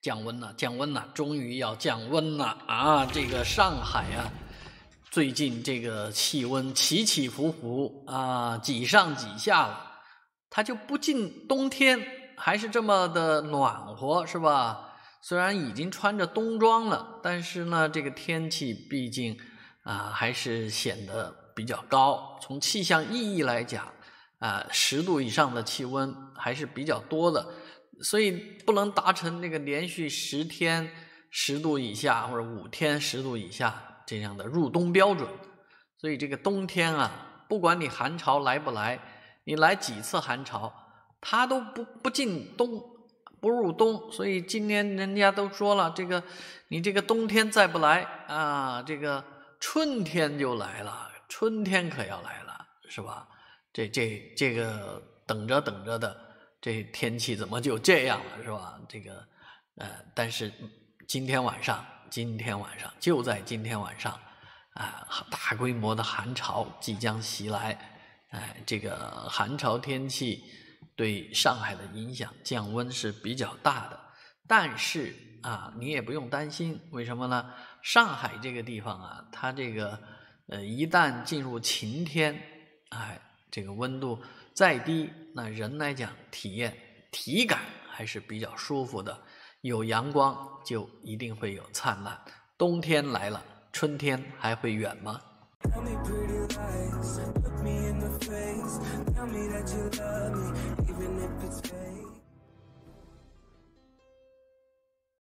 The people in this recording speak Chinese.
降温了，降温了，终于要降温了啊！这个上海啊，最近这个气温起起伏伏啊，几上几下，了它就不进冬天，还是这么的暖和，是吧？虽然已经穿着冬装了，但是呢，这个天气毕竟啊，还是显得比较高。从气象意义来讲啊，十度以上的气温还是比较多的。所以不能达成那个连续十天十度以下或者五天十度以下这样的入冬标准，所以这个冬天啊，不管你寒潮来不来，你来几次寒潮，它都不不进冬，不入冬。所以今年人家都说了，这个你这个冬天再不来啊，这个春天就来了，春天可要来了，是吧？这这这个等着等着的。这天气怎么就这样了，是吧？这个，呃，但是今天晚上，今天晚上就在今天晚上，啊，大规模的寒潮即将袭来，哎，这个寒潮天气对上海的影响降温是比较大的，但是啊，你也不用担心，为什么呢？上海这个地方啊，它这个呃，一旦进入晴天，哎，这个温度。再低，那人来讲体验体感还是比较舒服的。有阳光就一定会有灿烂。冬天来了，春天还会远吗？